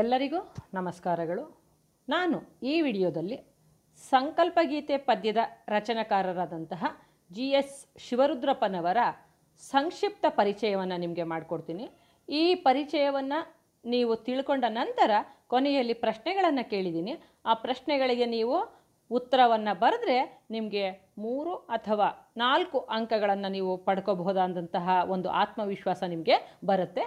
ಎಲ್ಲರಿಗೂ ನಮಸ್ಕಾರಗಳು ನಾನು ಈ ವಿಡಿಯೋದಲ್ಲಿ ಸಂಕಲ್ಪಗೀತೆ ಪದ್ಯದ ರಚನಕಾರರಾದಂತಹ ಜಿ ಎಸ್ ಶಿವರುದ್ರಪ್ಪನವರ ಸಂಕ್ಷಿಪ್ತ ಪರಿಚಯವನ್ನು ನಿಮಗೆ ಮಾಡಿಕೊಡ್ತೀನಿ ಈ ಪರಿಚಯವನ್ನು ನೀವು ತಿಳ್ಕೊಂಡ ನಂತರ ಕೊನೆಯಲ್ಲಿ ಪ್ರಶ್ನೆಗಳನ್ನು ಕೇಳಿದ್ದೀನಿ ಆ ಪ್ರಶ್ನೆಗಳಿಗೆ ನೀವು ಉತ್ತರವನ್ನು ಬರೆದ್ರೆ ನಿಮಗೆ ಮೂರು ಅಥವಾ ನಾಲ್ಕು ಅಂಕಗಳನ್ನು ನೀವು ಪಡ್ಕೋಬಹುದಾದಂತಹ ಒಂದು ಆತ್ಮವಿಶ್ವಾಸ ನಿಮಗೆ ಬರುತ್ತೆ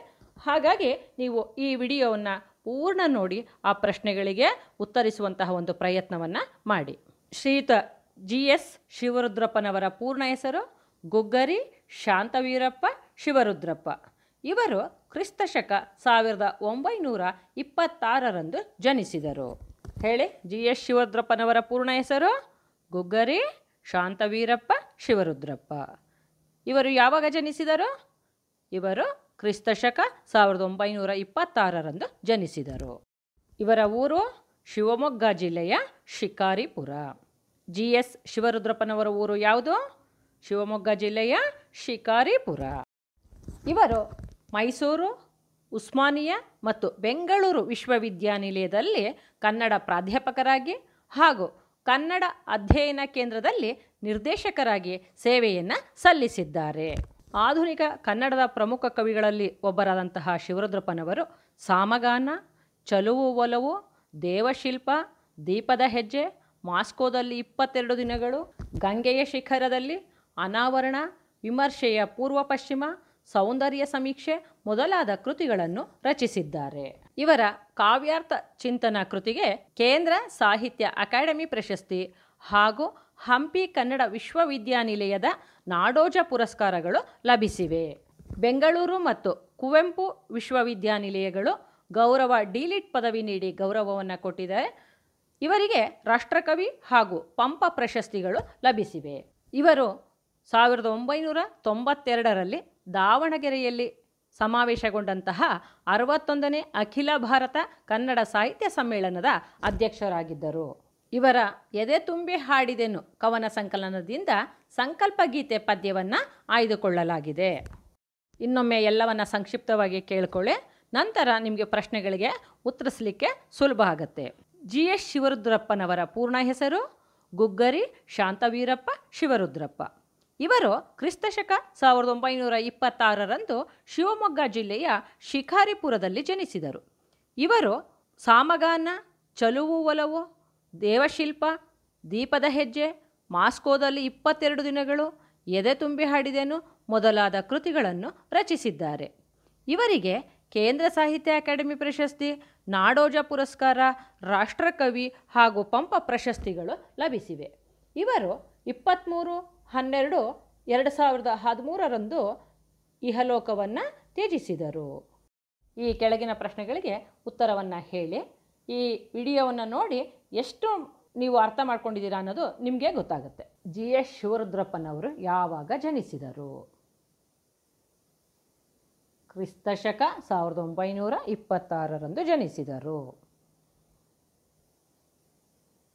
ಹಾಗಾಗಿ ನೀವು ಈ ವಿಡಿಯೋವನ್ನು ಪೂರ್ಣ ನೋಡಿ ಆ ಪ್ರಶ್ನೆಗಳಿಗೆ ಉತ್ತರಿಸುವಂತಹ ಒಂದು ಪ್ರಯತ್ನವನ್ನು ಮಾಡಿ ಶ್ರೀತ ಜಿ ಎಸ್ ಶಿವರುದ್ರಪ್ಪನವರ ಪೂರ್ಣ ಹೆಸರು ಗುಗ್ಗರಿ ಶಾಂತವೀರಪ್ಪ ಶಿವರುದ್ರಪ್ಪ ಇವರು ಕ್ರಿಸ್ತ ಶಕ ಸಾವಿರದ ಒಂಬೈನೂರ ಇಪ್ಪತ್ತಾರರಂದು ಜನಿಸಿದರು ಹೇಳಿ ಜಿ ಎಸ್ ಶಿವರುದ್ರಪ್ಪನವರ ಪೂರ್ಣ ಹೆಸರು ಗುಗ್ಗರಿ ಶಾಂತವೀರಪ್ಪ ಶಿವರುದ್ರಪ್ಪ ಇವರು ಯಾವಾಗ ಜನಿಸಿದರು ಇವರು ಕ್ರಿಸ್ತಶಕ ಸಾವಿರದ ಒಂಬೈನೂರ ಇಪ್ಪತ್ತಾರರಂದು ಜನಿಸಿದರು ಇವರ ಊರು ಶಿವಮೊಗ್ಗ ಜಿಲ್ಲೆಯ ಶಿಕಾರಿಪುರ ಜಿ ಎಸ್ ಶಿವರುದ್ರಪ್ಪನವರ ಊರು ಯಾವುದು ಶಿವಮೊಗ್ಗ ಜಿಲ್ಲೆಯ ಶಿಕಾರಿಪುರ ಇವರು ಮೈಸೂರು ಉಸ್ಮಾನಿಯಾ ಮತ್ತು ಬೆಂಗಳೂರು ವಿಶ್ವವಿದ್ಯಾನಿಲಯದಲ್ಲಿ ಕನ್ನಡ ಪ್ರಾಧ್ಯಾಪಕರಾಗಿ ಹಾಗೂ ಕನ್ನಡ ಅಧ್ಯಯನ ಕೇಂದ್ರದಲ್ಲಿ ನಿರ್ದೇಶಕರಾಗಿ ಸೇವೆಯನ್ನು ಸಲ್ಲಿಸಿದ್ದಾರೆ ಆಧುನಿಕ ಕನ್ನಡದ ಪ್ರಮುಖ ಕವಿಗಳಲ್ಲಿ ಒಬ್ಬರಾದಂತಹ ಶಿವರುದ್ರಪ್ಪನವರು ಸಾಮಗಾನ ಚಲುವು ಒಲವು ದೇವಶಿಲ್ಪ ದೀಪದ ಹೆಜ್ಜೆ ಮಾಸ್ಕೋದಲ್ಲಿ ಇಪ್ಪತ್ತೆರಡು ದಿನಗಳು ಗಂಗೆಯ ಶಿಖರದಲ್ಲಿ ಅನಾವರಣ ವಿಮರ್ಶೆಯ ಪೂರ್ವ ಪಶ್ಚಿಮ ಸೌಂದರ್ಯ ಸಮೀಕ್ಷೆ ಮೊದಲಾದ ಕೃತಿಗಳನ್ನು ರಚಿಸಿದ್ದಾರೆ ಇವರ ಕಾವ್ಯಾರ್ಥ ಚಿಂತನ ಕೃತಿಗೆ ಕೇಂದ್ರ ಸಾಹಿತ್ಯ ಅಕಾಡೆಮಿ ಪ್ರಶಸ್ತಿ ಹಾಗೂ ಹಂಪಿ ಕನ್ನಡ ವಿಶ್ವವಿದ್ಯಾನಿಲಯದ ನಾಡೋಜ ಪುರಸ್ಕಾರಗಳು ಲಭಿಸಿವೆ ಬೆಂಗಳೂರು ಮತ್ತು ಕುವೆಂಪು ವಿಶ್ವವಿದ್ಯಾನಿಲಯಗಳು ಗೌರವ ಡಿಲಿಟ್ ಪದವಿ ನೀಡಿ ಗೌರವವನ್ನು ಕೊಟ್ಟಿದ್ದಾರೆ ಇವರಿಗೆ ರಾಷ್ಟ್ರಕವಿ ಹಾಗೂ ಪಂಪ ಪ್ರಶಸ್ತಿಗಳು ಲಭಿಸಿವೆ ಇವರು ಸಾವಿರದ ಒಂಬೈನೂರ ತೊಂಬತ್ತೆರಡರಲ್ಲಿ ದಾವಣಗೆರೆಯಲ್ಲಿ ಸಮಾವೇಶಗೊಂಡಂತಹ ಅರವತ್ತೊಂದನೇ ಅಖಿಲ ಭಾರತ ಕನ್ನಡ ಸಾಹಿತ್ಯ ಸಮ್ಮೇಳನದ ಅಧ್ಯಕ್ಷರಾಗಿದ್ದರು ಇವರ ಎದೆ ತುಂಬಿ ಹಾಡಿದೆನು ಕವನ ಸಂಕಲನದಿಂದ ಸಂಕಲ್ಪಗೀತೆ ಪದ್ಯವನ್ನು ಆಯ್ದುಕೊಳ್ಳಲಾಗಿದೆ ಇನ್ನೊಮ್ಮೆ ಎಲ್ಲವನ್ನು ಸಂಕ್ಷಿಪ್ತವಾಗಿ ಕೇಳಿಕೊಳ್ಳಿ ನಂತರ ನಿಮಗೆ ಪ್ರಶ್ನೆಗಳಿಗೆ ಉತ್ತರಿಸಲಿಕ್ಕೆ ಸುಲಭ ಆಗುತ್ತೆ ಜಿ ಎಸ್ ಶಿವರುದ್ರಪ್ಪನವರ ಪೂರ್ಣ ಹೆಸರು ಗುಗ್ಗರಿ ಶಾಂತವೀರಪ್ಪ ಶಿವರುದ್ರಪ್ಪ ಇವರು ಕ್ರಿಸ್ತಶಕ ಸಾವಿರದ ಒಂಬೈನೂರ ಇಪ್ಪತ್ತಾರರಂದು ಶಿವಮೊಗ್ಗ ಜಿಲ್ಲೆಯ ಶಿಕಾರಿಪುರದಲ್ಲಿ ಜನಿಸಿದರು ಇವರು ಸಾಮಗಾನ ಚಲುವು ಒಲವು ದೇವಶಿಲ್ಪ ದೀಪದ ಹೆಜ್ಜೆ ಮಾಸ್ಕೋದಲ್ಲಿ ಇಪ್ಪತ್ತೆರಡು ದಿನಗಳು ಎದೆ ತುಂಬಿ ಹಾಡಿದೆನು ಮೊದಲಾದ ಕೃತಿಗಳನ್ನು ರಚಿಸಿದ್ದಾರೆ ಇವರಿಗೆ ಕೇಂದ್ರ ಸಾಹಿತ್ಯ ಅಕಾಡೆಮಿ ಪ್ರಶಸ್ತಿ ನಾಡೋಜ ಪುರಸ್ಕಾರ ರಾಷ್ಟ್ರಕವಿ ಹಾಗೂ ಪಂಪ ಪ್ರಶಸ್ತಿಗಳು ಲಭಿಸಿವೆ ಇವರು ಇಪ್ಪತ್ತ್ಮೂರು ಹನ್ನೆರಡು ಎರಡು ಸಾವಿರದ ಹದಿಮೂರರಂದು ಇಹಲೋಕವನ್ನು ತ್ಯಜಿಸಿದರು ಈ ಕೆಳಗಿನ ಪ್ರಶ್ನೆಗಳಿಗೆ ಉತ್ತರವನ್ನು ಹೇಳಿ ಈ ವಿಡಿಯೋವನ್ನು ನೋಡಿ ಎಷ್ಟು ನೀವು ಅರ್ಥ ಮಾಡ್ಕೊಂಡಿದ್ದೀರಾ ಅನ್ನೋದು ನಿಮಗೆ ಗೊತ್ತಾಗುತ್ತೆ ಜಿ ಎಸ್ ಶಿವರುದ್ರಪ್ಪನವರು ಯಾವಾಗ ಜನಿಸಿದರು ಕ್ರಿಸ್ತಶಕ ಸಾವಿರದ ಒಂಬೈನೂರ ಇಪ್ಪತ್ತಾರರಂದು ಜನಿಸಿದರು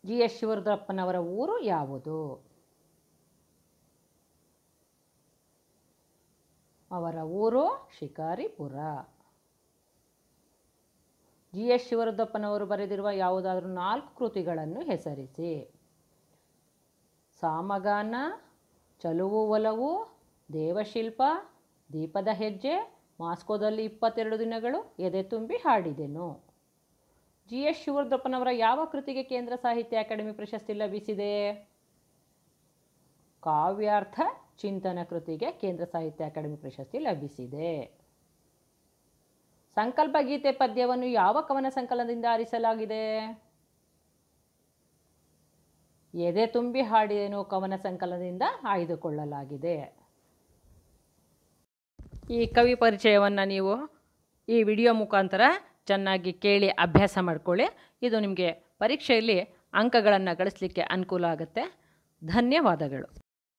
ಜಿ ಎಸ್ ಶಿವರುದ್ರಪ್ಪನವರ ಊರು ಯಾವುದು ಅವರ ಊರು ಶಿಕಾರಿಪುರ ಜಿ ಎಸ್ ಶಿವರುದ್ದಪ್ಪನವರು ಬರೆದಿರುವ ಯಾವುದಾದರೂ ನಾಲ್ಕು ಕೃತಿಗಳನ್ನು ಹೆಸರಿಸಿ ಸಾಮಗಾನ ಚಲುವು ಒಲವು ದೇವಶಿಲ್ಪ ದೀಪದ ಹೆಜ್ಜೆ ಮಾಸ್ಕೋದಲ್ಲಿ ಇಪ್ಪತ್ತೆರಡು ದಿನಗಳು ಎದೆ ತುಂಬಿ ಹಾಡಿದೆನು ಜಿ ಎಸ್ ಶಿವರುದ್ರಪ್ಪನವರ ಯಾವ ಕೃತಿಗೆ ಕೇಂದ್ರ ಸಾಹಿತ್ಯ ಅಕಾಡೆಮಿ ಪ್ರಶಸ್ತಿ ಲಭಿಸಿದೆ ಕಾವ್ಯಾರ್ಥ ಚಿಂತನ ಕೃತಿಗೆ ಕೇಂದ್ರ ಸಾಹಿತ್ಯ ಅಕಾಡೆಮಿ ಪ್ರಶಸ್ತಿ ಲಭಿಸಿದೆ ಸಂಕಲ್ಪ ಗೀತೆ ಪದ್ಯವನ್ನು ಯಾವ ಕವನ ಸಂಕಲನದಿಂದ ಆರಿಸಲಾಗಿದೆ ಎದೆ ತುಂಬಿ ಹಾಡಿದೆನು ಕವನ ಸಂಕಲನದಿಂದ ಆಯ್ದುಕೊಳ್ಳಲಾಗಿದೆ ಈ ಕವಿ ಪರಿಚಯವನ್ನು ನೀವು ಈ ವಿಡಿಯೋ ಮುಖಾಂತರ ಚೆನ್ನಾಗಿ ಕೇಳಿ ಅಭ್ಯಾಸ ಮಾಡಿಕೊಳ್ಳಿ ಇದು ನಿಮಗೆ ಪರೀಕ್ಷೆಯಲ್ಲಿ ಅಂಕಗಳನ್ನು ಗಳಿಸಲಿಕ್ಕೆ ಅನುಕೂಲ ಆಗುತ್ತೆ ಧನ್ಯವಾದಗಳು